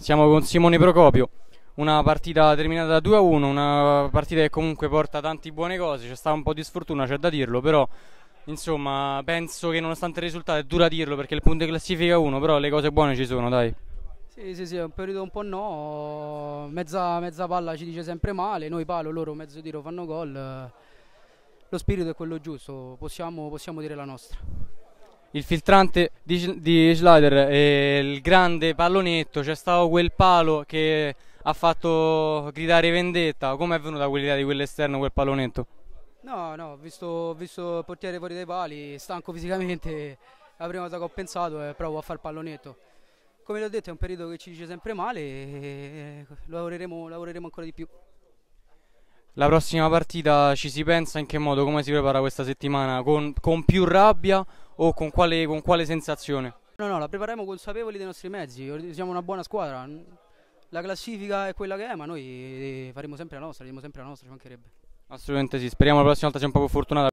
Siamo con Simone Procopio, una partita terminata 2-1, una partita che comunque porta tante buone cose, c'è stata un po' di sfortuna, c'è da dirlo, però insomma penso che nonostante il risultato è dura dirlo perché il punto di classifica 1, però le cose buone ci sono, dai. Sì, sì, sì, è un periodo un po' no, mezza, mezza palla ci dice sempre male, noi palo, loro mezzo tiro fanno gol, lo spirito è quello giusto, possiamo, possiamo dire la nostra il filtrante di, di Slider e il grande pallonetto, c'è stato quel palo che ha fatto gridare vendetta, come è venuta quell'idea di quell'esterno, quel pallonetto? No, no, ho visto, visto, il portiere fuori dai pali, stanco fisicamente, la prima cosa che ho pensato è provo a fare il pallonetto. Come ho detto è un periodo che ci dice sempre male e lavoreremo, lavoreremo ancora di più. La prossima partita ci si pensa in che modo, come si prepara questa settimana? Con, con più rabbia o con quale, con quale sensazione? No, no, la prepariamo consapevoli dei nostri mezzi, siamo una buona squadra, la classifica è quella che è, ma noi eh, faremo sempre la nostra, diremo sempre la nostra, ci mancherebbe. Assolutamente sì, speriamo la prossima volta sia un po' più fortunata.